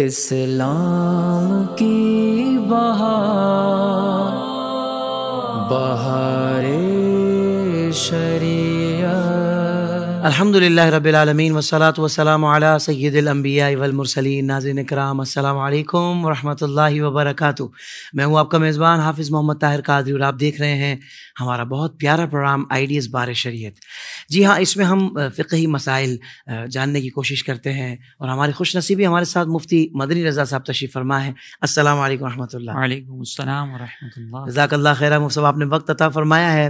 इस्लाम की बहार बहारे शरी अलहमदिल्ला रबालमीन वसलात वसलाम सैदम्बिया वलमरसलिन नाजिन कराम अल्लाम वरहमल वबरक मैं हूँ आपका मेज़बान हाफिज़ मोहम्मद ताहिर कादरी और आप देख रहे हैं हमारा बहुत प्यारा प्रोग्राम आइडियाज़ बार शरीत जी हाँ इसमें हम फ़िकी मसाइल जानने की कोशिश करते हैं और हमारी खुश नसीबी हमारे साथ मुफ्ती मदनी रजा साहब तशीफ़ फरमा है असल वरहमल जजाकल्ला खैर मुफ्त साहब आपने वक्त अता फ़रमाया है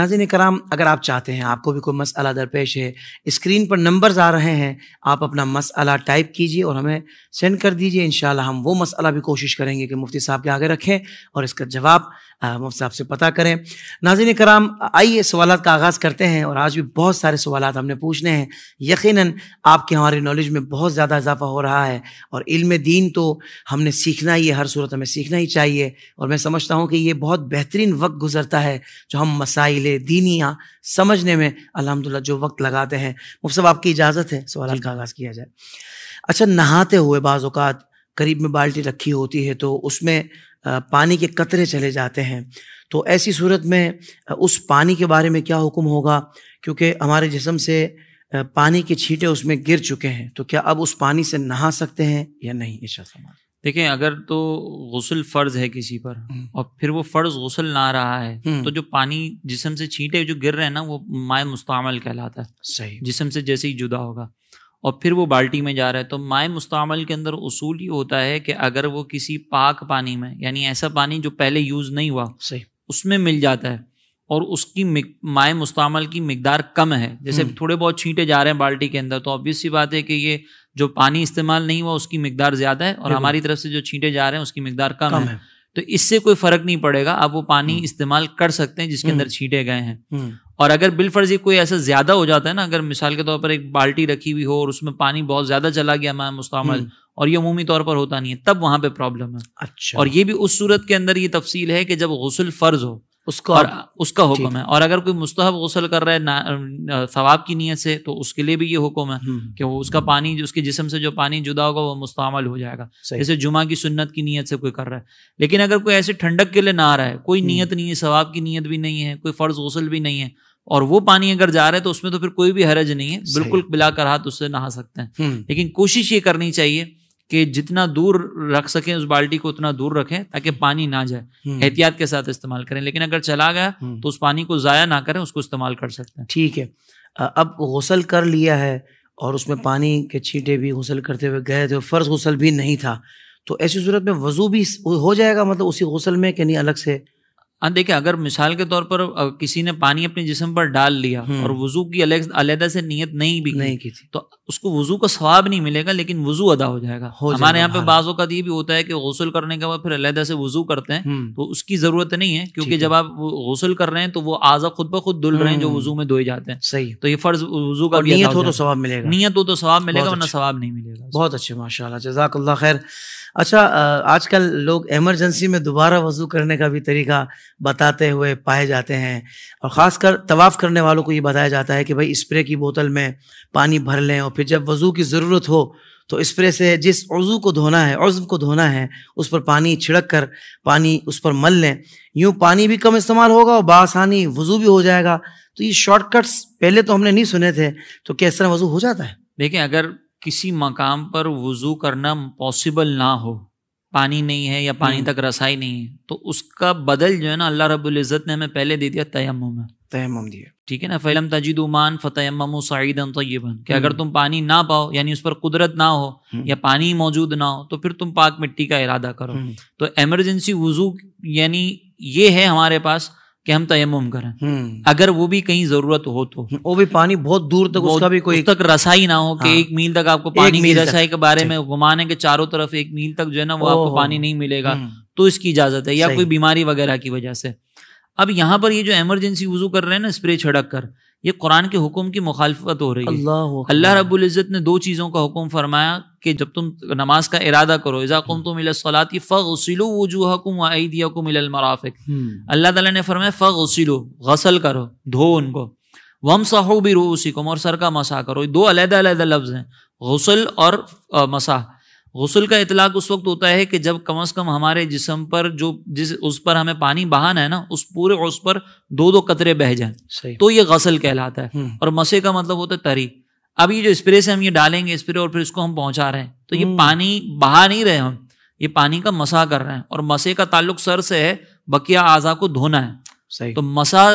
नाजिन कराम अगर आप चाहते हैं आपको भी कोई मसला दर पेश है स्क्रीन पर नंबर्स आ रहे हैं आप अपना मसला टाइप कीजिए और हमें सेंड कर दीजिए इन हम वो मसला भी कोशिश करेंगे कि मुफ्ती साहब के आगे रखें और इसका जवाब मुफ्ती साहब से पता करें नाजिन कराम आइए सवाल का आगाज़ करते हैं और आज भी बहुत सारे सवाल हमने पूछने हैं यकीन आपके हमारे नॉलेज में बहुत ज़्यादा इजाफा हो रहा है और इल्म दीन तो हमने सीखना ही है हर सूरत हमें सीखना ही चाहिए और मैं समझता हूँ कि ये बहुत बेहतरीन वक्त गुजरता है जो हम मसाइल दीनिया समझने में अलहमदिल्ला जो वक्त लगाते हैं वो साहब आपकी इजाज़त है सवाल का आगाज़ किया जाए अच्छा नहाते हुए बाज़ात करीब में बाल्टी रखी होती है तो उसमें पानी के कतरे चले जाते हैं तो ऐसी सूरत में उस पानी के बारे में क्या हुक्म होगा क्योंकि हमारे जिसम से पानी के छींटे उसमें गिर चुके हैं तो क्या अब उस पानी से नहा सकते हैं या नहीं इशा समाज देखें अगर तो गसल फ़र्ज़ है किसी पर हम्म। और फिर वो फ़र्ज़ गसल ना रहा है हम्म। तो जो पानी जिसम से छींटे जो गिर रहे हैं ना वो माए मुस्तमल कहलाता है सही जिसम से जैसे ही जुदा होगा और फिर वो बाल्टी में जा रहा है तो माए मुस्तमल के अंदर उसूल ये होता है कि अगर वो किसी पाक पानी में यानी ऐसा पानी जो पहले यूज़ नहीं हुआ सही उसमें मिल जाता है और उसकी माए मुस्तमल की मकदार कम है जैसे हम्म। थोड़े बहुत छींटे जा रहे हैं बाल्टी के अंदर तो ऑब्वियस सी बात है कि ये जो पानी इस्तेमाल नहीं हुआ उसकी मकदार ज़्यादा है और हमारी तरफ से जो छींटे जा रहे हैं उसकी मकदार कम, कम है।, है तो इससे कोई फ़र्क नहीं पड़ेगा आप वो पानी हम्म। इस्तेमाल कर सकते हैं जिसके अंदर हम्म। छींटे गए हैं हम्म। और अगर बिलफर्जी कोई ऐसा ज़्यादा हो जाता है ना अगर मिसाल के तौर पर एक बाल्टी रखी हुई हो और उसमें पानी बहुत ज़्यादा चला गया मैं मुस्तमल और ये अमूमी तौर पर होता नहीं है तब वहां पे प्रॉब्लम है अच्छा और ये भी उस सूरत के अंदर ये तफसील है कि जब गसल फ़र्ज हो उसका और उसका हुक्म है और अगर कोई मुस्तहब गसल कर रहा है सवाब की नीयत से तो उसके लिए भी ये हुक्म है हम्म। कि वो उसका पानी उसके जिसम से जो पानी जुदा होगा वो मुस्तमल हो जाएगा जैसे जुमा की सुन्नत की नीयत से कोई कर रहा है लेकिन अगर कोई ऐसे ठंडक के लिए ना आ रहा है कोई हम्म। नीयत नहीं है सवाब की नीयत भी नहीं है कोई फ़र्ज गसल भी नहीं है और वो पानी अगर जा रहा है तो उसमें तो फिर कोई भी हरज नहीं है बिल्कुल बिला कर हाथ उससे नहा सकते हैं हम्म। लेकिन कोशिश ये करनी चाहिए कि जितना दूर रख सकें उस बाल्टी को उतना दूर रखें ताकि पानी ना जाए हम्म। एहतियात के साथ इस्तेमाल करें लेकिन अगर चला गया हम्म। तो उस पानी को ज़ाया ना करें उसको इस्तेमाल कर सकते हैं ठीक है अब गसल कर लिया है और उसमें पानी के छींटे भी गसल करते हुए गए थे फ़र्ज गसल भी नहीं था तो ऐसी सूरत में वज़ू भी हो जाएगा मतलब उसी गसल में कि नहीं अलग से हाँ देखिए अगर मिसाल के तौर पर किसी ने पानी अपने जिसम पर डाल लिया हम्म। और वजू की अलग अलहदा से नीयत नहीं भी नहीं की थी तो उसको वजू का स्वाब नहीं मिलेगा लेकिन वजू अदा हो जाएगा हो हमारे यहाँ पे हाँ। बाजों का ये भी होता है कि गौसल करने के बाद फिर अलहदा से वजू करते हैं हम्म। तो उसकी जरूरत नहीं है क्योंकि जब आप गौसल कर रहे हैं तो वो आजा खुद ब खुद धुल रहे हैं जो हम्म। वजू में धोए जाते हैं सही तो ये फर्ज वजू का नीयत हो तो स्वाब मिलेगा नीयत हो तो स्वाब मिलेगा वरना स्वाब नहीं मिलेगा बहुत अच्छे माशा जजाकल्ला खैर अच्छा आजकल लोग एमरजेंसी में दोबारा वजू करने का भी तरीका बताते हुए पाए जाते हैं और ख़ासकर तवाफ़ करने वालों को ये बताया जाता है कि भाई स्प्रे की बोतल में पानी भर लें और फिर जब वज़ू की ज़रूरत हो तो स्प्रे से जिस उज़ू को धोना है उज्व को धोना है उस पर पानी छिड़क कर पानी उस पर मल लें यूँ पानी भी कम इस्तेमाल होगा और बासानी वज़ू भी हो जाएगा तो ये शॉर्टकट्स पहले तो हमने नहीं सुने थे तो क्या तरह वज़ू हो जाता है देखें अगर किसी मकाम पर वज़ू करना पॉसिबल ना हो पानी नहीं है या पानी हम्म। तक रसाई नहीं है तो उसका बदल जो है ना अल्लाह रब्ज़त ने हमें पहले दे दिया तयम में तयम दिए ठीक है ना फ़ैलम तजिद उमान सईदन तयबन कि अगर हम्म। तुम पानी ना पाओ यानी उस पर कुदरत ना हो हम्म। या पानी मौजूद ना हो तो फिर तुम पाक मिट्टी का इरादा करो हम्म। तो एमरजेंसी वजू यानी ये है हमारे पास कि हम तयम करें अगर वो भी कहीं जरूरत हो तो वो भी पानी बहुत दूर तक उसका भी कोई उस तक रसाई ना हो कि हाँ। एक मील तक आपको पानी की रसाई के बारे में घुमाने के चारों तरफ एक मील तक जो है ना वो आपको पानी नहीं मिलेगा तो इसकी इजाजत है या कोई बीमारी वगैरह की वजह से अब यहाँ पर ये जो एमरजेंसी वजू कर रहे हैं ना स्प्रे छिड़क कर ये कुरान के हुक्म की मुखालफत हो रही है अल्लाह रब्बुल इज़्ज़त ने दो चीज़ों का हुक्म फरमाया कि जब तुम नमाज का इरादा करो इज़ा कुम तुम सलाती फ़सिलो वजूहकुम वईदियाकुम मराफिक हम्म। अल्लाह ताला ने फरमाया फ़सिलो गसल करो धो उनको वम साहो भी रो उसी और सर का मसा करो दो अलहदा अलहदा लफ्ज़ हैं गसल और मसाह गसल का इतलाक उस वक्त होता है कि जब कम अज़ कम हमारे जिसम पर जो जिस उस पर हमें पानी बहाना है ना उस पूरे उस पर दो दो कतरे बह जाए तो ये गसल कहलाता है हम्म। और मसे का मतलब होता है तरी अब ये जो स्प्रे से हम ये डालेंगे स्प्रे और फिर इसको हम पहुंचा रहे हैं तो ये हम्म। पानी बहा नहीं रहे हम ये पानी का मसा कर रहे हैं और मसे का ताल्लुक सर से है बकिया आज़ा को धोना है सही तो मसा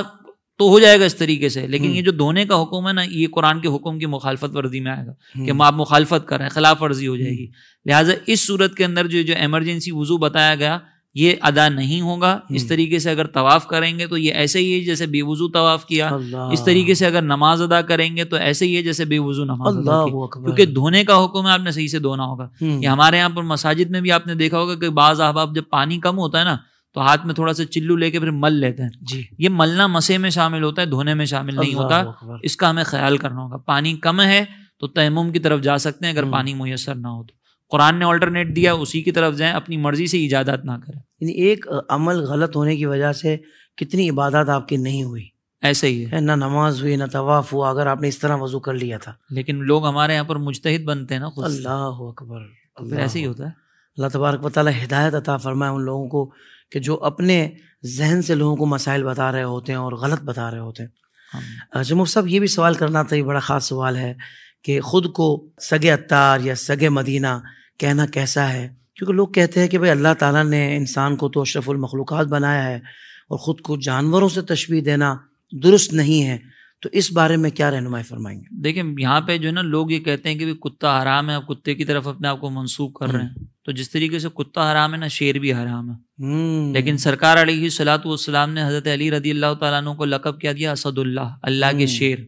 तो हो जाएगा इस तरीके से लेकिन हम्म। ये जो धोने का हुक्म है ना ये कुरान के हुक्म की मुखालफत वर्जी में आएगा कि आप हम्म। मुखालफत कर रहे हैं खिलाफ वर्जी हो जाएगी हम्म। लिहाजा इस सूरत के अंदर जो जो एमरजेंसी वजू बताया गया ये अदा नहीं होगा इस तरीके से अगर तवाफ़ करेंगे तो ये ऐसे ही है जैसे बेवजू तवाफ़ किया इस तरीके से अगर नमाज अदा करेंगे तो ऐसे ही है जैसे बेवजू नमाज अदा क्योंकि धोने का हुक्म है आपने सही से धोना होगा ये हमारे यहाँ पर मसाजिद में भी आपने देखा होगा कि बाज़ अहबाब जब पानी कम होता है ना तो हाथ में थोड़ा सा चिल्लू लेके फिर मल लेते हैं जी ये मलना मसे में शामिल होता है धोने में शामिल नहीं होता इसका हमें ख्याल करना होगा पानी कम है तो तयमुम की तरफ जा सकते हैं अगर हम्म। पानी मुयसर ना हो तो कुरान ने ऑल्टरनेट दिया उसी की तरफ जाएं अपनी मर्जी से इजादत ना करें यानी एक अमल गलत होने की वजह से कितनी इबादत आपकी नहीं हुई ऐसे ही है ना नमाज हुई ना तवाफ हुआ अगर आपने इस तरह वजू कर लिया था लेकिन लोग हमारे यहाँ पर मुजतहिद बनते हैं ना अल्लाह अकबर तो ऐसे ही होता है अल्लाह तबारक वाली हिदायत अता फ़रमाए उन लोगों को कि जो अपने जहन से लोगों को मसाइल बता रहे होते हैं और गलत बता रहे होते हैं मुख साहब ये भी सवाल करना था ये बड़ा ख़ास सवाल है कि ख़ुद को सगे अतार या सगे मदीना कहना कैसा है क्योंकि लोग कहते हैं कि भाई अल्लाह ताला ने इंसान को तो अशरफुलमखलूक़ बनाया है और ख़ुद को जानवरों से तशबी देना दुरुस्त नहीं है तो इस बारे में क्या रहनुमाई फरमाएंगे देखिए यहाँ पे जो है ना लोग ये कहते हैं कि कुत्ता हराम है कुत्ते की तरफ अपने आप को मनसूख कर रहे हम्म। हैं तो जिस तरीके से कुत्ता हराम है ना शेर भी हराम है हम्म। लेकिन सरकार अली वाम ने हजरत अली रदी अल्लाह तु को लकब क्या दिया असदुल्ला अल्लाह के हम्म। शेर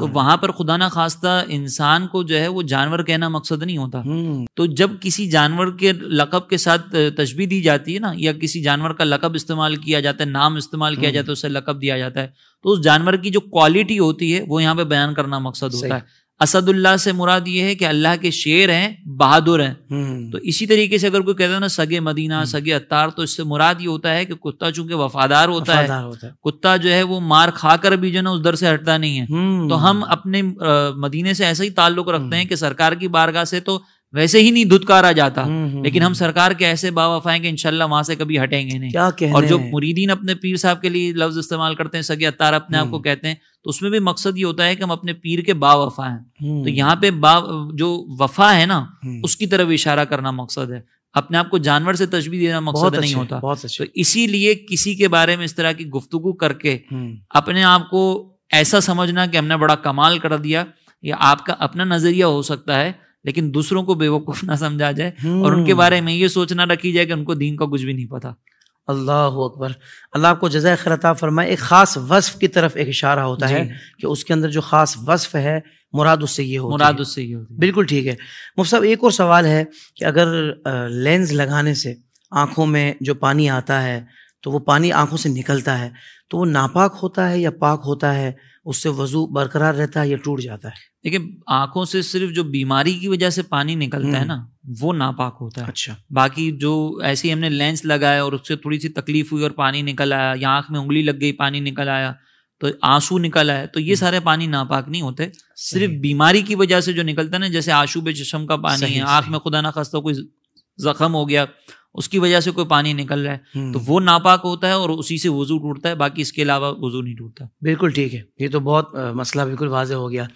तो वहां पर खुदा ना खास्ता इंसान को जो है वो जानवर कहना मकसद नहीं होता हम्म। तो जब किसी जानवर के लकब के साथ तस्वीर दी जाती है ना या किसी जानवर का लकब इस्तेमाल किया जाता है नाम इस्तेमाल किया जाता है उसे लकब दिया जाता है तो उस जानवर की जो क्वालिटी होती है वो यहाँ पे बयान करना मकसद होता है असदुल्ला से मुराद ये है कि अल्लाह के शेर हैं बहादुर हैं हम्म। तो इसी तरीके से अगर कोई कहता है ना सगे मदीना हम्म। सगे अतार तो इससे मुराद ये होता है कि कुत्ता चूंकि वफादार होता, है, है कुत्ता जो है वो मार खा कर भी जो ना उस दर से हटता नहीं है हम्म। तो हम अपने मदीने से ऐसा ही ताल्लुक रखते हैं कि सरकार की बारगाह से तो वैसे ही नहीं धुतकारा जाता हम्म, हम्म, लेकिन हम हम्म। सरकार के ऐसे बावफा हैं कि इनशाला वहां से कभी हटेंगे नहीं क्या कहने और जो मुरीदीन अपने पीर साहब के लिए लफ्ज इस्तेमाल करते हैं सगे अतार अपने आप को कहते हैं तो उसमें भी मकसद ये होता है कि हम अपने पीर के बा वफा हैं तो यहाँ पे बा जो वफा है ना उसकी तरफ इशारा करना मकसद है अपने आप को जानवर से तस्वीर देना मकसद नहीं होता तो इसीलिए किसी के बारे में इस तरह की गुफ्तगु करके अपने आप को ऐसा समझना कि हमने बड़ा कमाल कर दिया या आपका अपना नजरिया हो सकता है लेकिन दूसरों को बेवकूफ ना समझा जाए और हम्म। उनके बारे में ये सोचना रखी जाए कि उनको दीन का कुछ भी नहीं पता अल्लाह अकबर अल्लाह आपको जजाय खरता फरमाए एक ख़ास वस्फ़ की तरफ एक इशारा होता है कि उसके अंदर जो ख़ास वस्फ़ है मुराद उससे ये हो मुराद उससे ये हो बिल्कुल ठीक है मुफ साहब एक और सवाल है कि अगर लेंस लगाने से आंखों में जो पानी आता है तो वो पानी आंखों से निकलता है तो वो नापाक होता है या पाक होता है उससे वजू बरकरार रहता है या टूट जाता है देखिए आंखों से सिर्फ जो बीमारी की वजह से पानी निकलता है हम्म। ना वो नापाक होता है अच्छा बाकी जो ऐसे ही हमने लेंस लगाया और उससे थोड़ी सी तकलीफ हुई और पानी निकल आया या आंख में उंगली लग गई पानी निकल आया तो आंसू निकल आया तो ये हम्म। सारे पानी नापाक नहीं होते सिर्फ बीमारी की वजह से जो निकलता है ना जैसे आंसू बेचम का पानी है आंख में खुदा ना खास्ता कोई जख्म हो गया उसकी वजह से कोई पानी निकल रहा है हम्म। तो वो नापाक होता है और उसी से वजू टूटता है बाकी इसके अलावा वजू नहीं टूटता बिल्कुल ठीक है ये तो बहुत आ, मसला बिल्कुल वाज हो गया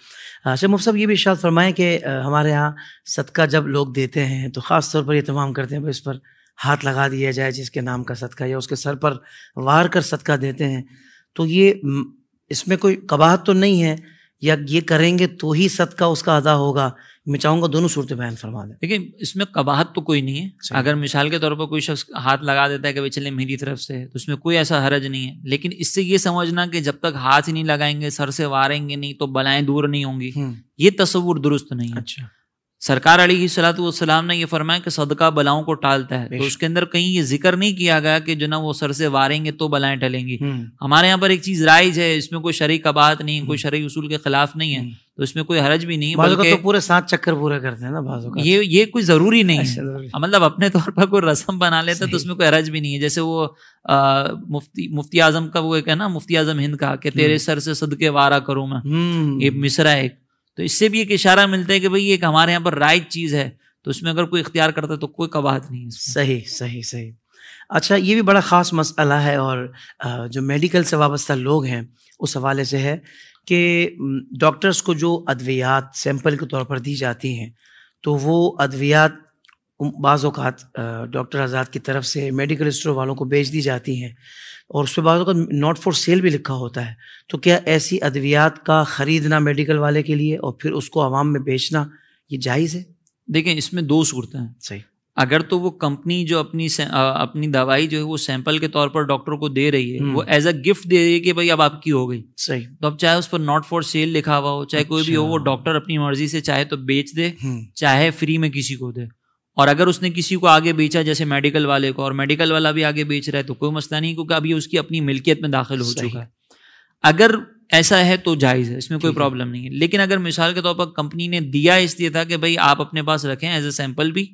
अच्छा मुफ्त ये भी शायद फरमाएं कि हमारे यहाँ सदका जब लोग देते हैं तो ख़ास तौर पर ये तमाम करते हैं इस पर हाथ लगा दिया जाए जिसके नाम का सदका या उसके सर पर वार कर सदका देते हैं तो ये इसमें कोई कबाहत तो नहीं है या ये करेंगे तो ही सदका उसका अदा होगा मैं चाहूँगा दोनों सूरत बयान फरमा दें देखिए इसमें कबाहत तो कोई नहीं है अगर मिसाल के तौर पर कोई शख्स हाथ लगा देता है कि भाई चले मेरी तरफ से तो उसमें कोई ऐसा हरज नहीं है लेकिन इससे ये समझना कि जब तक हाथ ही नहीं लगाएंगे सर से वारेंगे नहीं तो बलाएं दूर नहीं होंगी हम्म। ये तस्वुर दुरुस्त नहीं है अच्छा सरकार अली सलाम ने यह फरमाया कि सदका बलाओं को टालता है तो उसके अंदर कहीं ये जिक्र नहीं किया गया कि जो ना वो सर से वारेंगे तो बलाएं टलेंगी हम्म। हमारे यहाँ पर एक चीज राइज है इसमें कोई शरी कबात नहीं कोई हम्म। शरी उसूल के खिलाफ नहीं है तो इसमें कोई हरज भी नहीं बाजू तो पूरे सात चक्कर पूरे करते हैं ना बाजू का ये ये कोई ज़रूरी नहीं है मतलब अपने तौर पर कोई रस्म बना लेते तो उसमें कोई हरज भी नहीं है जैसे वो आ, मुफ्ती मुफ्ती आजम का वो एक है ना मुफ्ती आजम हिंद का कि तेरे हम्म। सर से सदके वारा करूं मैं हम्म। ये मिसरा एक तो इससे भी एक इशारा मिलता है कि भाई एक हमारे यहाँ पर राइट चीज़ है तो उसमें अगर कोई इख्तियार करता है तो कोई कबाहत नहीं है सही सही सही अच्छा ये भी बड़ा ख़ास मसला है और जो मेडिकल से वाबस्ता लोग हैं उस हवाले से है कि डॉक्टर्स को जो अद्वियात सैम्पल के तौर पर दी जाती हैं तो वो अद्वियात बाज़ात डॉक्टर आज़ाद की तरफ से मेडिकल स्टोर वालों को बेच दी जाती हैं और उस पर बाज़ात नॉट फॉर सेल भी लिखा होता है तो क्या ऐसी अद्वियात का ख़रीदना मेडिकल वाले के लिए और फिर उसको आवाम में बेचना ये जायज़ है देखें इसमें दो सूरतें हैं सही अगर तो वो कंपनी जो अपनी अपनी दवाई जो है वो सैंपल के तौर पर डॉक्टर को दे रही है हम्म। वो एज अ गिफ्ट दे रही है कि भाई अब आपकी हो गई सही तो अब चाहे उस पर नॉट फॉर सेल लिखा हुआ हो चाहे अच्छा। कोई भी हो वो अच्छा। डॉक्टर अपनी मर्जी से चाहे तो बेच दे हम्म। चाहे फ्री में किसी को दे और अगर उसने किसी को आगे बेचा जैसे मेडिकल वाले को और मेडिकल वाला भी आगे बेच रहा है तो कोई मसला नहीं क्योंकि अभी उसकी अपनी मिल्कियत में दाखिल हो चुका है अगर ऐसा है तो जायज़ है इसमें कोई प्रॉब्लम नहीं है लेकिन अगर मिसाल के तौर पर कंपनी ने दिया इसलिए था कि भाई आप अपने पास रखें एज अ सैंपल भी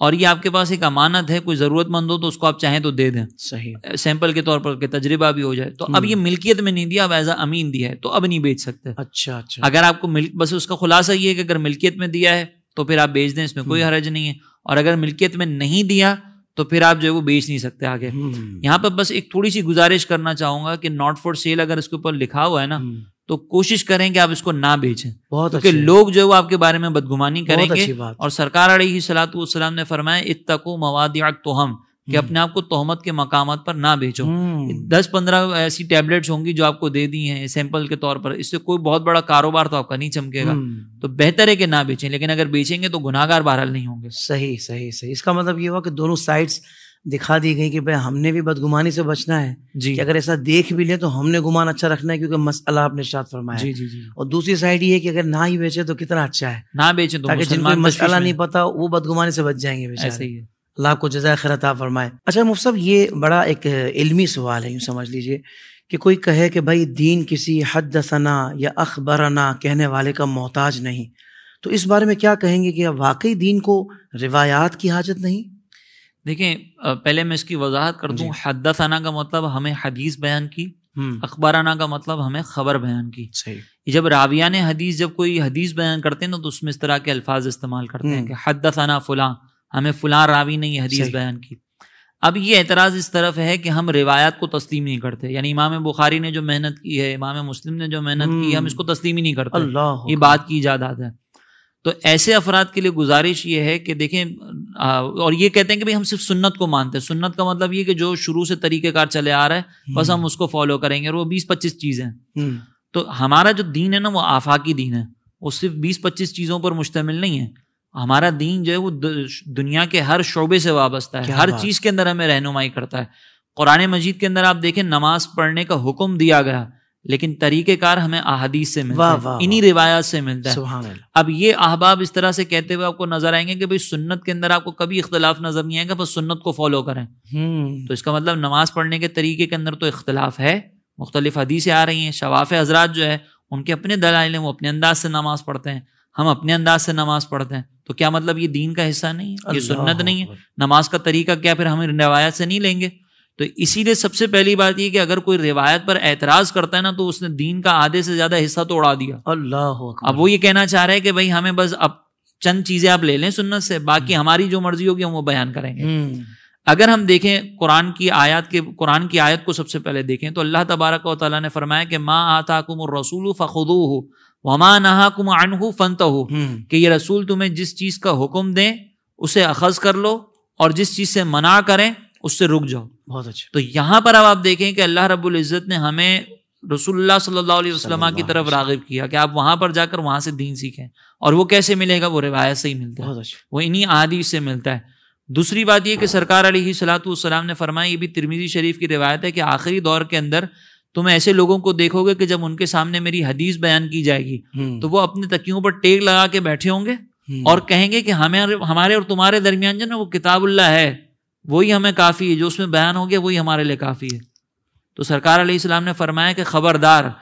और ये आपके पास एक अमानत है कोई ज़रूरतमंद हो तो उसको आप चाहें तो दे दें सही सैंपल के तौर पर के तजर्बा भी हो जाए तो अब हम्म। ये मिल्कियत में नहीं दिया अब एज अमीन दिया है तो अब नहीं बेच सकते अच्छा अच्छा अगर आपको मिल बस उसका खुलासा ये है कि अगर मिल्कियत में दिया है तो फिर आप बेच दें इसमें कोई हम्म। हरज नहीं है और अगर मिल्कियत में नहीं दिया तो फिर आप जो है वो बेच नहीं सकते आगे हम्म। यहाँ पर बस एक थोड़ी सी गुजारिश करना चाहूंगा कि नॉट फॉर सेल अगर इसके ऊपर लिखा हुआ है ना तो कोशिश करें कि आप इसको ना बेचें बहुत क्योंकि लोग जो है वो आपके बारे में बदगुमानी करेंगे और सरकार सलात सलातम ने फरमाया इतको मवाद तो हम कि हम्म। अपने आप को तोहमत के मकाम पर ना बेचो हम्म। दस पंद्रह ऐसी टैबलेट्स होंगी जो आपको दे दी हैं सैंपल के तौर पर इससे कोई बहुत बड़ा कारोबार तो आपका नहीं चमकेगा हम्म। तो बेहतर है कि ना बेचें लेकिन अगर बेचेंगे तो गुनागार बहरहाल नहीं होंगे सही सही सही इसका मतलब ये हुआ कि दोनों साइड्स दिखा दी गई कि भाई हमने भी बदगुमानी से बचना है जी कि अगर ऐसा देख भी ले तो हमने गुमान अच्छा रखना है क्योंकि मसला आपने शाद फरमाया जी जी जी और दूसरी साइड ये है कि अगर ना ही बेचे तो कितना अच्छा है ना बेचे तो ताकि जिनको मसला नहीं पता वो बदगुमानी से बच जाएंगे ऐसे ही अल्लाह को जजाय खरता फरमाए अच्छा मुफ साहब ये बड़ा एक इल्मी सवाल है यूँ समझ लीजिए कि कोई कहे कि भाई दीन किसी हद सना या अखबराना कहने वाले का मोहताज नहीं तो इस बारे में क्या कहेंगे कि वाकई दीन को रिवायात की हाजत नहीं देखें पहले मैं इसकी वजाहत कर दूं हदसाना का मतलब हमें हदीस बयान की हम्म। अखबाराना का मतलब हमें खबर बयान की सही जब राविया ने हदीस जब कोई हदीस बयान करते हैं तो उसमें इस तरह के अल्फाज इस्तेमाल करते हैं हम्म। कि हदसाना फुला हमें फुला रावी ने यह हदीस बयान की अब ये एतराज़ इस तरफ है कि हम रिवायत को तस्लीम नहीं करते यानी इमाम बुखारी ने जो मेहनत की है इमाम मुस्लिम ने जो मेहनत की है हम हम्म। इसको तस्लीम ही नहीं करते ये बात की इजादात है तो ऐसे अफराद के लिए गुजारिश ये है कि देखें और ये कहते हैं कि भाई हम सिर्फ सुन्नत को मानते हैं सुन्नत का मतलब ये कि जो शुरू से तरीक़ेकार चले आ रहा है बस हम हम्म। उसको फॉलो करेंगे और वो बीस पच्चीस चीज़ें हैं हम्म। तो हमारा जो दीन है ना वो आफाकी दीन है वो सिर्फ बीस पच्चीस चीज़ों पर मुश्तमिल नहीं है हमारा दीन जो है वो दुनिया के हर शोबे से वाबस्ता है हर चीज़ के अंदर हमें रहनुमाई करता है कुरान मजीद के अंदर आप देखें नमाज पढ़ने का हुक्म दिया गया लेकिन तरीकेकार हमें अहादीस से मिलता है इन्हीं रिवायात से मिलता है अब ये अहबाब इस तरह से कहते हुए आपको नजर आएंगे कि भाई सुन्नत के अंदर आपको कभी इख्तलाफ नजर नहीं आएगा बस सुन्नत को फॉलो करें हम्म। तो इसका मतलब नमाज पढ़ने के तरीके के अंदर तो इख्तलाफ है मुख्तलिफ हदीसें आ रही हैं शवाफ हजरात जो है उनके अपने दलाइल हैं वो अपने अंदाज से नमाज पढ़ते हैं हम अपने अंदाज से नमाज पढ़ते हैं तो क्या मतलब ये दीन का हिस्सा नहीं है ये सुन्नत नहीं है नमाज का तरीका क्या फिर हम रिवायत से नहीं लेंगे तो इसीलिए सबसे पहली बात यह कि अगर कोई रिवायत पर एतराज करता है ना तो उसने दीन का आधे से ज्यादा हिस्सा तो उड़ा दिया अल्लाह अब वो ये कहना चाह रहे हैं कि भाई हमें बस अब चंद चीजें आप ले लें सुन्नत से बाकी हम्म। हमारी जो मर्जी होगी हम वो बयान करेंगे हम्म। अगर हम देखें कुरान की आयत के कुरान की आयत को सबसे पहले देखें तो अल्लाह तबारक वाली ने फरमाया कि माँ आता कुम रसूल फ़ुदू हो वमा नहा कुम अनहु फनत हो हम्म। कि ये रसूल तुम्हें जिस चीज़ का हुक्म दें उसे अखज़ कर लो और जिस चीज़ से मना करें उससे रुक जाओ बहुत अच्छा तो यहाँ पर अब आप देखें कि अल्लाह रब्बुल इज़्ज़त ने हमें रसुल्ला सल्लल्लाहु अलैहि वसल्लम की तरफ रागिब किया कि आप वहाँ पर जाकर वहां से दीन सीखें और वो कैसे मिलेगा वो रिवायत से ही मिलता है वो इन्हीं आदि से मिलता है दूसरी बात यह कि सरकार अली सलातम ने फरमाया ये भी तिरमिजी शरीफ की रिवायत है कि आखिरी दौर के अंदर तुम ऐसे लोगों को देखोगे कि जब उनके सामने मेरी हदीस बयान की जाएगी हम्म। तो वो अपने तकियों पर टेक लगा के बैठे होंगे हम्म। और कहेंगे कि हमें हमारे और तुम्हारे दरमियान जो ना वो किताबुल्ला है वही हमें काफ़ी है जो उसमें बयान हो गया वही हमारे लिए काफ़ी है तो सरकार आसमाम ने फरमाया कि ख़बरदार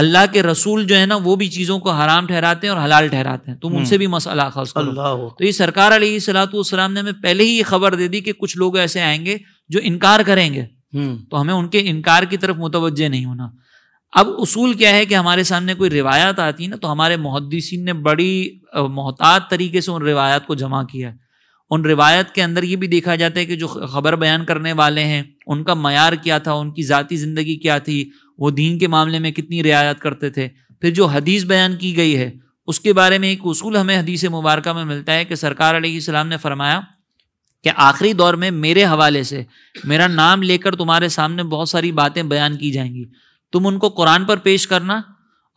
अल्लाह के रसूल जो है ना वो भी चीज़ों को हराम ठहराते हैं और हलाल ठहराते हैं तुम उनसे भी हम्म। मसला खास करो तो ये सरकार सलाम ने हमें पहले ही ये खबर दे दी कि कुछ लोग ऐसे आएंगे जो इनकार करेंगे हम्म। तो हमें उनके इनकार की तरफ मुतवजह नहीं होना अब उसूल क्या है कि हमारे सामने कोई रिवायत आती है ना तो हमारे मुहदसिन ने बड़ी मोहतात तरीके से उन रिवायात को जमा किया है उन रिवायत के अंदर ये भी देखा जाता है कि जो खबर बयान करने वाले हैं उनका मैार क्या था उनकी ज़ाती ज़िंदगी क्या थी वो दीन के मामले में कितनी रियायत करते थे फिर जो हदीस बयान की गई है उसके बारे में एक उसूल हमें हदीस मुबारक में मिलता है कि सरकार सलाम ने फरमाया कि आखिरी दौर में मेरे हवाले से मेरा नाम लेकर तुम्हारे सामने बहुत सारी बातें बयान की जाएंगी तुम उनको कुरान पर पेश करना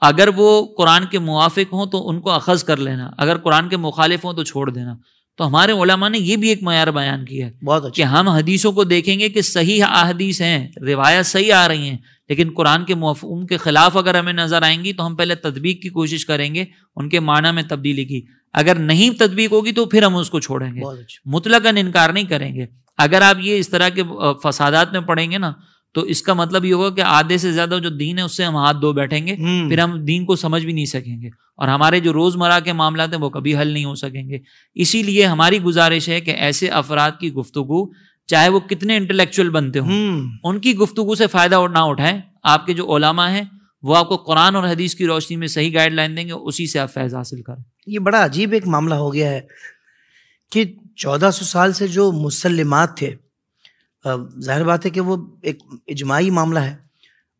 अगर वो कुरान के मुआफ़ हों तो उनको अखज़ कर लेना अगर कुरान के मुखालिफ हों तो छोड़ देना तो हमारे ओलामा ने ये भी एक मैार बयान किया है बहुत अच्छा। कि हम हदीसों को देखेंगे कि सही अहदीस हैं रिवायत सही आ रही हैं लेकिन कुरान के मफहम के ख़िलाफ़ अगर हमें नज़र आएंगी तो हम पहले तदबीक की कोशिश करेंगे उनके माना में तब्दीली की अगर नहीं तदबीक होगी तो फिर हम उसको छोड़ेंगे अच्छा। मुतलकन इनकार नहीं करेंगे अगर आप ये इस तरह के फसादात में पढ़ेंगे ना तो इसका मतलब ये होगा कि आधे से ज्यादा जो दीन है उससे हम हाथ धो बैठेंगे हम्म। फिर हम दीन को समझ भी नहीं सकेंगे और हमारे जो रोज़मर्रा के मामला हैं वो कभी हल नहीं हो सकेंगे इसीलिए हमारी गुजारिश है कि ऐसे अफराद की गुफ्तु चाहे वो कितने इंटेलेक्चुअल बनते हों हम्म। उनकी गुफ्तगु से फ़ायदा ना उठाएं आपके जो ओलामा हैं वो आपको कुरान और हदीस की रोशनी में सही गाइडलाइन देंगे उसी से आप फैज़ हासिल करें ये बड़ा अजीब एक मामला हो गया है कि चौदह सौ साल से जो मुसलमत थे जाहिर बात है कि वो एक इजमाही मामला है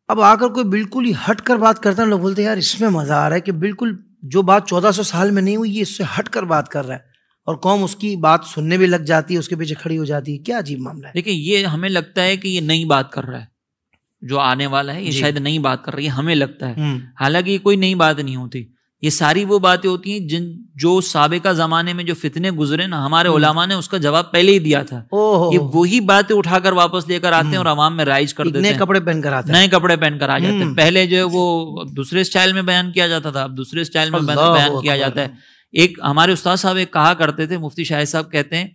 अब आकर कोई बिल्कुल ही हट कर बात करता है लोग बोलते हैं यार इसमें मज़ा आ रहा है कि बिल्कुल जो बात चौदह सौ साल में नहीं हुई ये इससे हट कर बात कर रहा है और कौम उसकी बात सुनने भी लग जाती है उसके पीछे खड़ी हो जाती है क्या अजीब मामला है देखिए ये हमें लगता है कि ये नई बात कर रहा है जो आने वाला है ये शायद नई बात कर रही है हमें लगता है हम्म। हालांकि ये कोई नई बात नहीं होती ये सारी वो बातें होती हैं जिन जो सबका ज़माने में जो फितने गुजरे ना हमारे ओलामा हम्म। ने उसका जवाब पहले ही दिया था ये वही बातें उठाकर वापस लेकर आते हैं और आवाम हम्म। में राइज कर देते हैं कपड़े पहन कर आते नए कपड़े पहन कर आ जाते हैं हम्म। पहले जो है वो दूसरे स्टाइल में बयान किया जाता था अब दूसरे स्टाइल में बयान किया जाता है एक हमारे उस्ताद साहब एक कहा करते थे मुफ्ती शाहिद साहब कहते हैं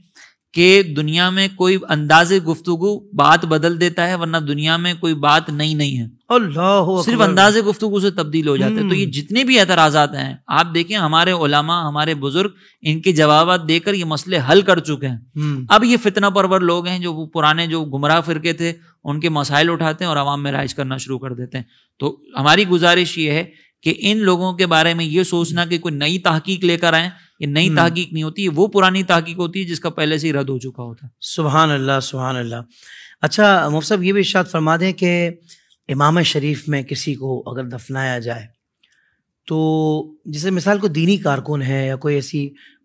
कि दुनिया में कोई अंदाजे गुफ्तगु बात बदल देता है वरना दुनिया में कोई बात नई नहीं है अल्लाह सिर्फ अंदाजे गुफ्तगु से तब्दील हो जाते हैं तो ये हम्म। जितने भी एतराजात हैं आप देखें हमारे ओलामा हमारे बुजुर्ग इनके जवाब देकर ये मसले हल कर चुके हैं हम्म। अब ये फितना परवर लोग हैं जो पुराने जो गुमराह फिरके थे उनके मसाइल उठाते हैं और आवाम में राइज करना शुरू कर देते हैं तो हमारी गुजारिश ये है कि इन लोगों के बारे में ये सोचना कि कोई नई तहकीक लेकर आए ये नई हम्म। तहकीक नहीं होती वो पुरानी तहकीक होती है जिसका पहले से ही रद्द हो चुका होता है सुबहान अल्लाह सुबहान अल्लाह अच्छा मुफसब ये भी इशात फरमा दें कि इमाम शरीफ में किसी को अगर दफनाया जाए तो जैसे मिसाल को दीनी कारकुन है या कोई ऐसी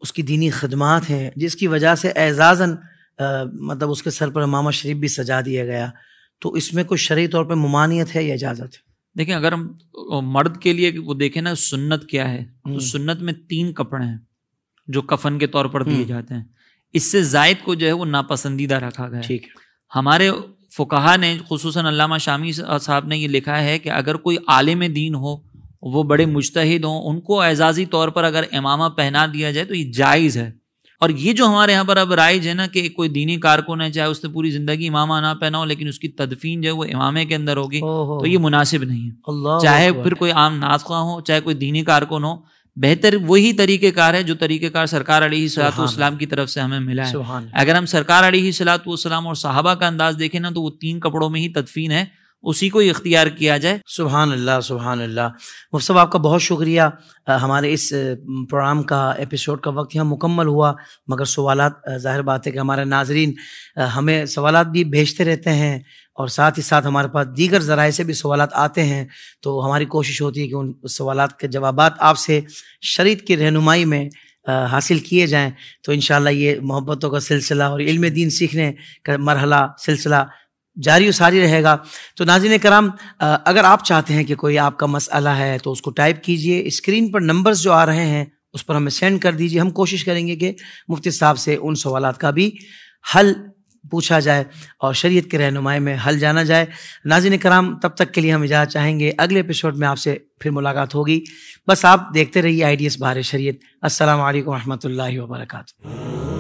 उसकी दीनी खदमात हैं जिसकी वजह से एजाज़न मतलब उसके सर पर इमामा शरीफ भी सजा दिया गया तो इसमें कोई शरी तौर पर ममानियत है या इजाज़त है देखें अगर हम मर्द के लिए वो देखें ना सुन्नत क्या है तो हम्म। सुन्नत में तीन कपड़े हैं जो कफन के तौर पर दिए हम्म। जाते हैं इससे जायद को जो है वो नापसंदीदा रखा गया ठीक है हमारे फ़ुकाहा ने खसूस अलामा शामी साहब ने ये लिखा है कि अगर कोई आलिम दीन हो वो बड़े मुश्तिद हों उनको एजाज़ी तौर पर अगर इमामा पहना दिया जाए तो ये जायज़ है और ये जो हमारे यहाँ पर अब राइज है ना कि कोई दीनी कारकुन है चाहे उसने पूरी ज़िंदगी इमामा ना पहना हो लेकिन उसकी तदफीन जो है वो इमामे के अंदर होगी तो ये मुनासिब नहीं है चाहे फिर कोई आम नाजखा हो चाहे कोई दीनी कारकुन हो बेहतर वही तरीक़ेकार है जो तरीक़ेकार सरकार अली सलाम की तरफ से हमें मिला है अगर हम सरकार अली सलाम और साहबा का अंदाज देखें ना तो वो तीन कपड़ों में ही तदफीन है उसी को इख्तियार किया जाए सुबहान अल्लाह सुबहान अल्लाह मुफ्त साहब आपका बहुत शुक्रिया हमारे इस प्रोग्राम का एपिसोड का वक्त यहाँ मुकम्मल हुआ मगर सवाल ज़ाहिर बात है कि हमारे नाजरीन हमें सवाल भी भेजते रहते हैं और साथ ही साथ हमारे पास दीगर ज़राए से भी सवाल आते हैं तो हमारी कोशिश होती है कि उन सवाल के जवाब आपसे शरीत की रहनुमाई में हासिल किए जाएँ तो इन ये मोहब्बतों का सिलसिला और इल्म दीन सीखने का मरहला सिलसिला जारी सारी रहेगा तो नाजिन कराम अगर आप चाहते हैं कि कोई आपका मसला है तो उसको टाइप कीजिए स्क्रीन पर नंबर्स जो आ रहे हैं उस पर हमें सेंड कर दीजिए हम कोशिश करेंगे कि मुफ्ती साहब से उन सवाल का भी हल पूछा जाए और शरीयत के रहनुमाई में हल जाना जाए नाजिन कराम तब तक के लिए हम इजाज़ चाहेंगे अगले एपिसोड में आपसे फिर मुलाकात होगी बस आप देखते रहिए आई डी एस बार शरीत असल वरहमल वर्का